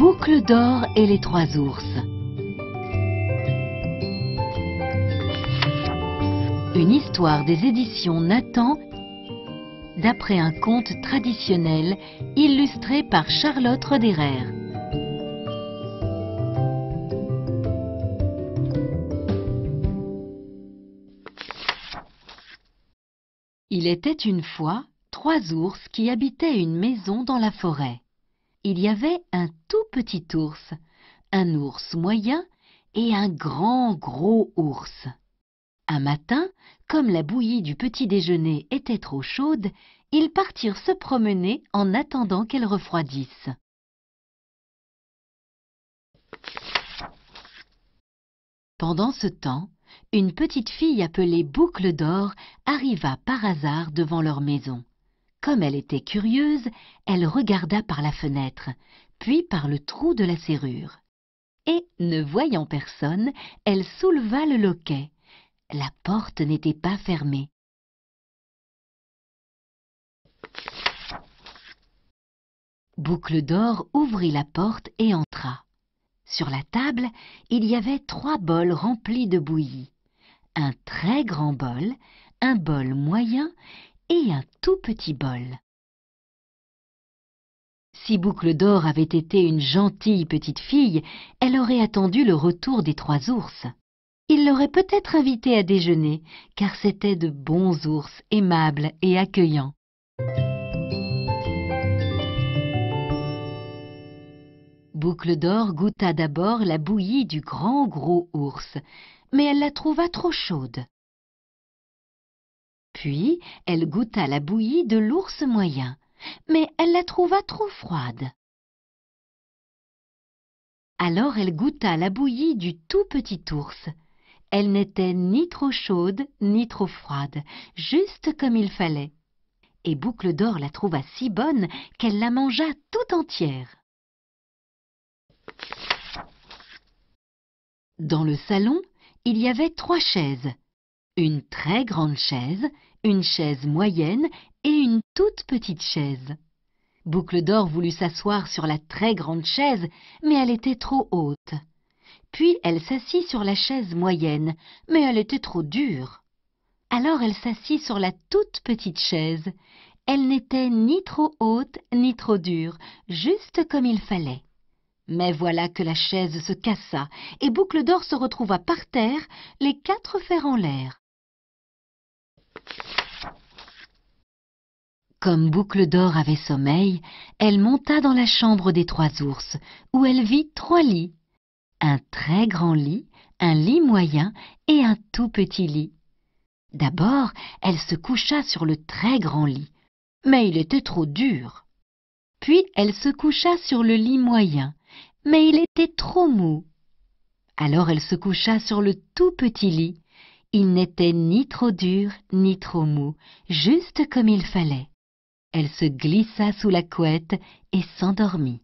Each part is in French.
boucle d'or et les trois ours. Une histoire des éditions Nathan d'après un conte traditionnel illustré par Charlotte Roderer. Il était une fois trois ours qui habitaient une maison dans la forêt il y avait un tout petit ours, un ours moyen et un grand gros ours. Un matin, comme la bouillie du petit déjeuner était trop chaude, ils partirent se promener en attendant qu'elle refroidisse. Pendant ce temps, une petite fille appelée Boucle d'Or arriva par hasard devant leur maison. Comme elle était curieuse, elle regarda par la fenêtre, puis par le trou de la serrure. Et, ne voyant personne, elle souleva le loquet. La porte n'était pas fermée. Boucle d'or ouvrit la porte et entra. Sur la table, il y avait trois bols remplis de bouillie. Un très grand bol, un bol moyen et un tout petit bol. Si Boucle d'Or avait été une gentille petite fille, elle aurait attendu le retour des trois ours. Il l'aurait peut-être invitée à déjeuner, car c'était de bons ours aimables et accueillants. Boucle d'Or goûta d'abord la bouillie du grand gros ours, mais elle la trouva trop chaude. Puis elle goûta la bouillie de l'ours moyen, mais elle la trouva trop froide. Alors elle goûta la bouillie du tout petit ours. Elle n'était ni trop chaude ni trop froide, juste comme il fallait. Et Boucle d'Or la trouva si bonne qu'elle la mangea tout entière. Dans le salon, il y avait trois chaises. Une très grande chaise, une chaise moyenne et une toute petite chaise. Boucle d'or voulut s'asseoir sur la très grande chaise, mais elle était trop haute. Puis elle s'assit sur la chaise moyenne, mais elle était trop dure. Alors elle s'assit sur la toute petite chaise. Elle n'était ni trop haute ni trop dure, juste comme il fallait. Mais voilà que la chaise se cassa, et Boucle d'or se retrouva par terre, les quatre fers en l'air. Comme Boucle d'Or avait sommeil, elle monta dans la chambre des trois ours, où elle vit trois lits. Un très grand lit, un lit moyen et un tout petit lit. D'abord, elle se coucha sur le très grand lit, mais il était trop dur. Puis elle se coucha sur le lit moyen, mais il était trop mou. Alors elle se coucha sur le tout petit lit. Il n'était ni trop dur ni trop mou, juste comme il fallait. Elle se glissa sous la couette et s'endormit.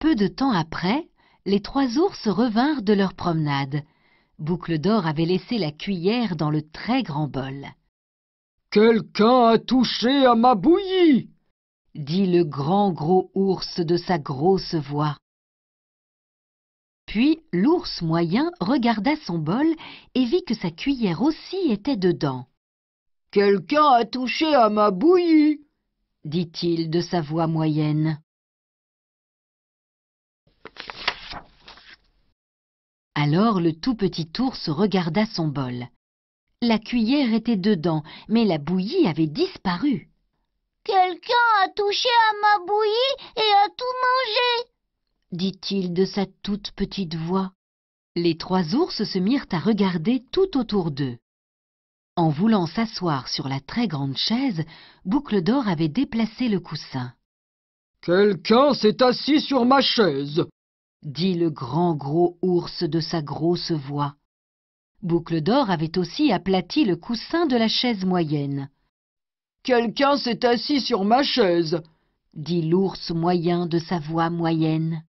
Peu de temps après, les trois ours revinrent de leur promenade. Boucle d'or avait laissé la cuillère dans le très grand bol. Quelqu'un a touché à ma bouillie dit le grand gros ours de sa grosse voix. Puis l'ours moyen regarda son bol et vit que sa cuillère aussi était dedans. Quelqu'un a touché à ma bouillie, dit-il de sa voix moyenne. Alors le tout petit ours regarda son bol. La cuillère était dedans, mais la bouillie avait disparu. Quelqu'un a touché à ma bouillie et a tout mangé, dit-il de sa toute petite voix. Les trois ours se mirent à regarder tout autour d'eux. En voulant s'asseoir sur la très grande chaise, Boucle d'Or avait déplacé le coussin. Quelqu'un s'est assis sur ma chaise, dit le grand gros ours de sa grosse voix. Boucle d'Or avait aussi aplati le coussin de la chaise moyenne. Quelqu'un s'est assis sur ma chaise, dit l'ours moyen de sa voix moyenne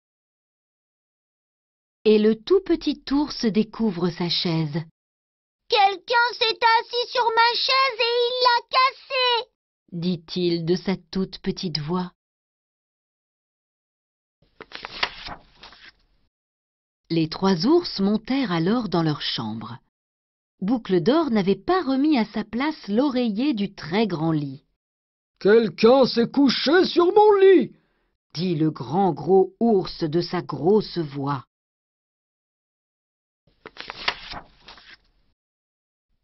et le tout petit ours découvre sa chaise. Quelqu'un s'est assis sur ma chaise et il l'a cassée, dit-il de sa toute petite voix. Les trois ours montèrent alors dans leur chambre. Boucle d'or n'avait pas remis à sa place l'oreiller du très grand lit. Quelqu'un s'est couché sur mon lit, dit le grand gros ours de sa grosse voix.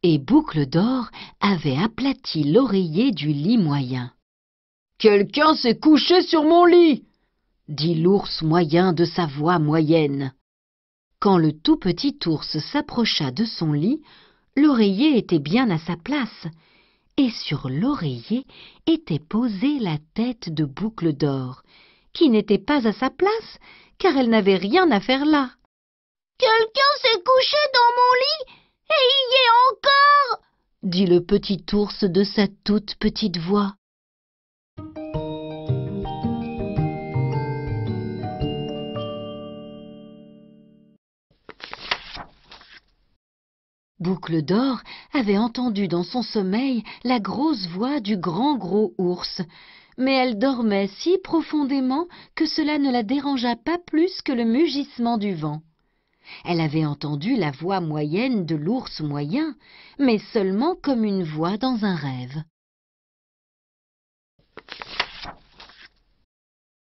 et Boucle d'Or avait aplati l'oreiller du lit moyen. Quelqu'un s'est couché sur mon lit dit l'ours moyen de sa voix moyenne. Quand le tout petit ours s'approcha de son lit, l'oreiller était bien à sa place, et sur l'oreiller était posée la tête de Boucle d'Or, qui n'était pas à sa place, car elle n'avait rien à faire là. Quelqu'un s'est couché dans mon lit et y est encore dit le petit ours de sa toute petite voix. Boucle d'or avait entendu dans son sommeil la grosse voix du grand gros ours, mais elle dormait si profondément que cela ne la dérangea pas plus que le mugissement du vent. Elle avait entendu la voix moyenne de l'ours moyen, mais seulement comme une voix dans un rêve.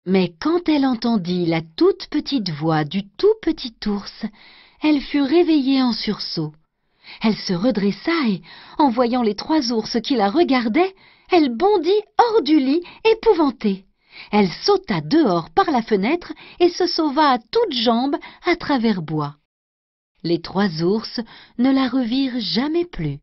Mais quand elle entendit la toute petite voix du tout petit ours, elle fut réveillée en sursaut. Elle se redressa et, en voyant les trois ours qui la regardaient, elle bondit hors du lit, épouvantée. Elle sauta dehors par la fenêtre et se sauva à toutes jambes à travers bois. Les trois ours ne la revirent jamais plus.